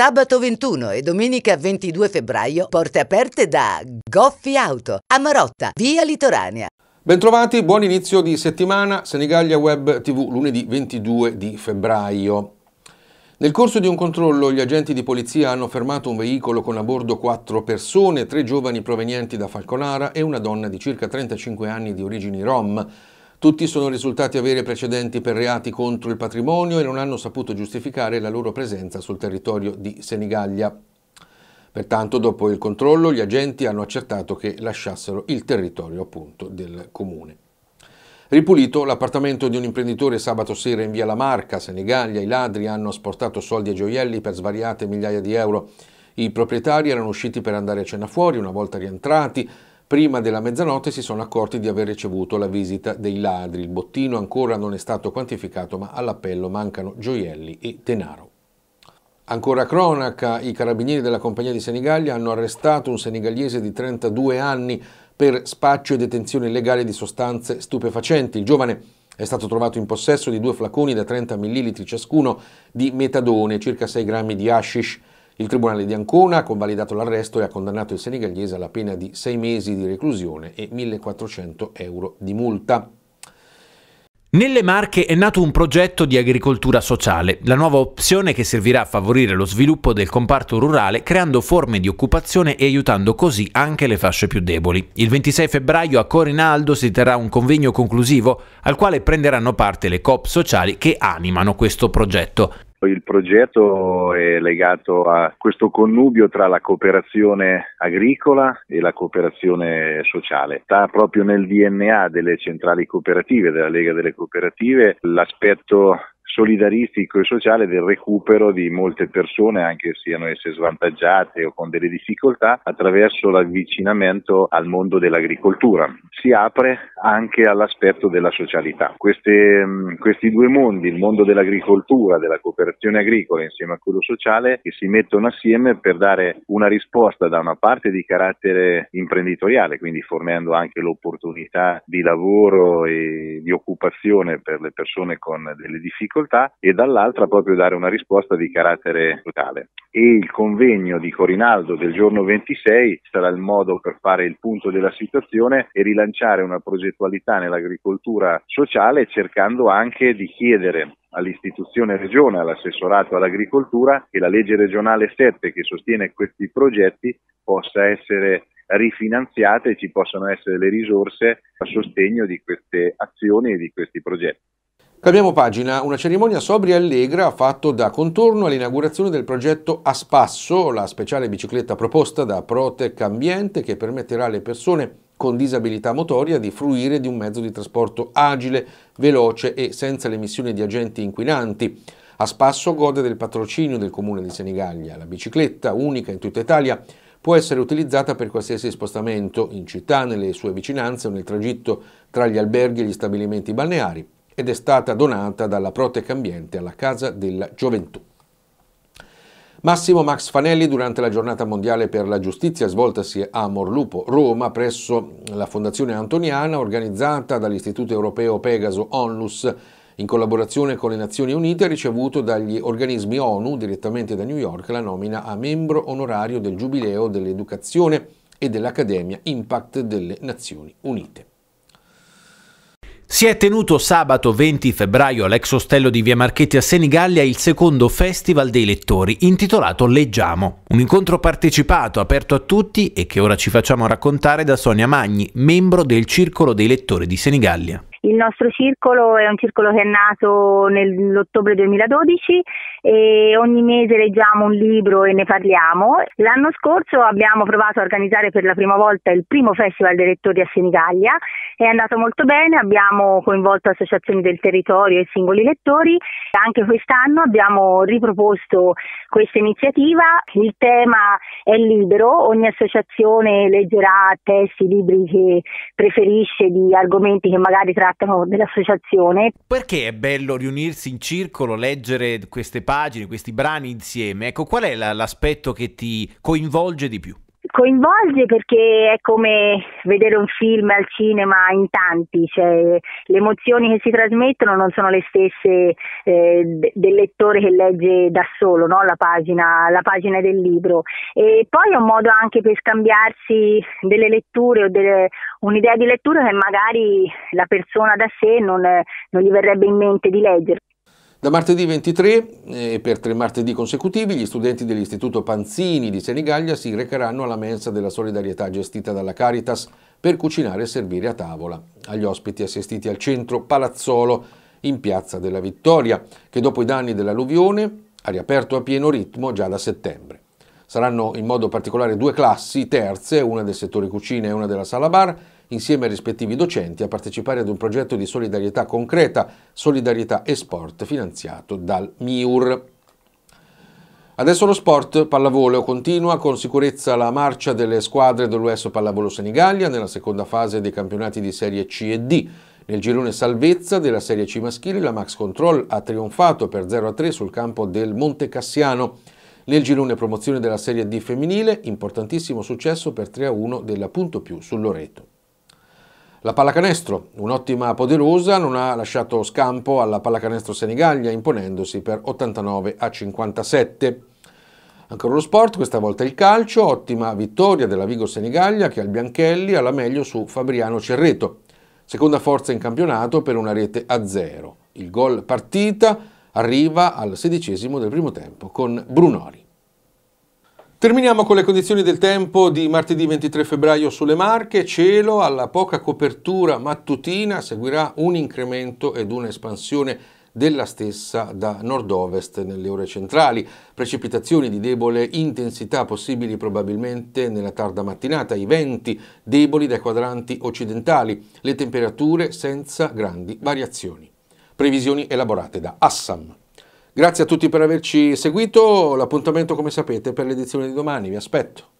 Sabato 21 e domenica 22 febbraio porte aperte da Goffi Auto a Marotta, via Litoranea. Bentrovati, buon inizio di settimana, Senigallia Web TV lunedì 22 di febbraio. Nel corso di un controllo gli agenti di polizia hanno fermato un veicolo con a bordo quattro persone, tre giovani provenienti da Falconara e una donna di circa 35 anni di origini rom. Tutti sono risultati avere precedenti per reati contro il patrimonio e non hanno saputo giustificare la loro presenza sul territorio di Senigallia. Pertanto, dopo il controllo, gli agenti hanno accertato che lasciassero il territorio appunto del comune. Ripulito l'appartamento di un imprenditore sabato sera in via La Marca, Senigallia, i ladri hanno asportato soldi e gioielli per svariate migliaia di euro. I proprietari erano usciti per andare a cena fuori, una volta rientrati prima della mezzanotte si sono accorti di aver ricevuto la visita dei ladri. Il bottino ancora non è stato quantificato, ma all'appello mancano gioielli e denaro. Ancora cronaca, i carabinieri della compagnia di Senigallia hanno arrestato un senegaliese di 32 anni per spaccio e detenzione illegale di sostanze stupefacenti. Il giovane è stato trovato in possesso di due flaconi da 30 ml ciascuno di metadone, circa 6 grammi di hashish il Tribunale di Ancona ha convalidato l'arresto e ha condannato il senegalese alla pena di 6 mesi di reclusione e 1.400 euro di multa. Nelle Marche è nato un progetto di agricoltura sociale, la nuova opzione che servirà a favorire lo sviluppo del comparto rurale creando forme di occupazione e aiutando così anche le fasce più deboli. Il 26 febbraio a Corinaldo si terrà un convegno conclusivo al quale prenderanno parte le COP sociali che animano questo progetto. Il progetto è legato a questo connubio tra la cooperazione agricola e la cooperazione sociale. Sta proprio nel DNA delle centrali cooperative, della Lega delle Cooperative, l'aspetto solidaristico e sociale del recupero di molte persone, anche siano esse svantaggiate o con delle difficoltà, attraverso l'avvicinamento al mondo dell'agricoltura. Si apre anche all'aspetto della socialità. Queste, mm, questi due mondi, il mondo dell'agricoltura, della cooperazione agricola insieme a quello sociale, che si mettono assieme per dare una risposta da una parte di carattere imprenditoriale, quindi fornendo anche l'opportunità di lavoro e di occupazione per le persone con delle difficoltà, difficoltà e dall'altra proprio dare una risposta di carattere totale. E il convegno di Corinaldo del giorno 26 sarà il modo per fare il punto della situazione e rilanciare una progettualità nell'agricoltura sociale cercando anche di chiedere all'istituzione regione, all'assessorato all'agricoltura, che la legge regionale 7 che sostiene questi progetti possa essere rifinanziata e ci possano essere le risorse a sostegno di queste azioni e di questi progetti. Cambiamo pagina, una cerimonia sobria e allegra ha fatto da contorno all'inaugurazione del progetto A Spasso, la speciale bicicletta proposta da Protec Ambiente che permetterà alle persone con disabilità motoria di fruire di un mezzo di trasporto agile, veloce e senza l'emissione di agenti inquinanti. A Spasso gode del patrocinio del comune di Senigallia. La bicicletta, unica in tutta Italia, può essere utilizzata per qualsiasi spostamento in città, nelle sue vicinanze o nel tragitto tra gli alberghi e gli stabilimenti balneari ed è stata donata dalla Protec Ambiente alla Casa della Gioventù. Massimo Max Fanelli durante la giornata mondiale per la giustizia svoltasi a Morlupo, Roma, presso la Fondazione Antoniana, organizzata dall'Istituto Europeo Pegaso Onlus in collaborazione con le Nazioni Unite, ha ricevuto dagli organismi ONU direttamente da New York la nomina a membro onorario del Giubileo dell'Educazione e dell'Accademia Impact delle Nazioni Unite. Si è tenuto sabato 20 febbraio all'ex ostello di Via Marchetti a Senigallia il secondo Festival dei Lettori, intitolato Leggiamo. Un incontro partecipato, aperto a tutti e che ora ci facciamo raccontare da Sonia Magni, membro del Circolo dei Lettori di Senigallia. Il nostro circolo è un circolo che è nato nell'ottobre 2012 e ogni mese leggiamo un libro e ne parliamo. L'anno scorso abbiamo provato a organizzare per la prima volta il primo Festival dei Lettori a Senigallia, è andato molto bene, abbiamo coinvolto associazioni del territorio e singoli lettori. Anche quest'anno abbiamo riproposto questa iniziativa, il tema è libero, ogni associazione leggerà testi, libri che preferisce di argomenti che magari tratta fatto dell'associazione. Perché è bello riunirsi in circolo, leggere queste pagine, questi brani insieme? Ecco, qual è l'aspetto che ti coinvolge di più? coinvolge perché è come vedere un film al cinema in tanti, cioè, le emozioni che si trasmettono non sono le stesse eh, del lettore che legge da solo no? la, pagina, la, pagina, del libro e poi è un modo anche per scambiarsi delle letture o delle, un'idea di lettura che magari la persona da sé non, non gli verrebbe in mente di leggere. Da martedì 23 e eh, per tre martedì consecutivi gli studenti dell'Istituto Panzini di Senigallia si recheranno alla mensa della solidarietà gestita dalla Caritas per cucinare e servire a tavola agli ospiti assistiti al centro Palazzolo in Piazza della Vittoria, che dopo i danni dell'alluvione ha riaperto a pieno ritmo già da settembre. Saranno in modo particolare due classi terze, una del settore cucina e una della sala bar, insieme ai rispettivi docenti, a partecipare ad un progetto di solidarietà concreta, solidarietà e sport, finanziato dal MIUR. Adesso lo sport pallavolo continua con sicurezza la marcia delle squadre dell'US Pallavolo Senigallia nella seconda fase dei campionati di Serie C e D. Nel girone salvezza della Serie C maschile la Max Control ha trionfato per 0-3 sul campo del Monte Cassiano. Nel girone promozione della Serie D femminile, importantissimo successo per 3-1 della Punto Più sul Loreto. La pallacanestro, un'ottima poderosa, non ha lasciato scampo alla pallacanestro Senigallia imponendosi per 89 a 57. Ancora lo sport, questa volta il calcio, ottima vittoria della Vigo Senigallia che al Bianchelli alla meglio su Fabriano Cerreto, seconda forza in campionato per una rete a zero. Il gol partita arriva al sedicesimo del primo tempo con Brunori. Terminiamo con le condizioni del tempo di martedì 23 febbraio sulle Marche, cielo alla poca copertura mattutina, seguirà un incremento ed un'espansione della stessa da nord-ovest nelle ore centrali. Precipitazioni di debole intensità possibili probabilmente nella tarda mattinata, i venti deboli dai quadranti occidentali, le temperature senza grandi variazioni. Previsioni elaborate da Assam. Grazie a tutti per averci seguito, l'appuntamento come sapete per l'edizione di domani, vi aspetto.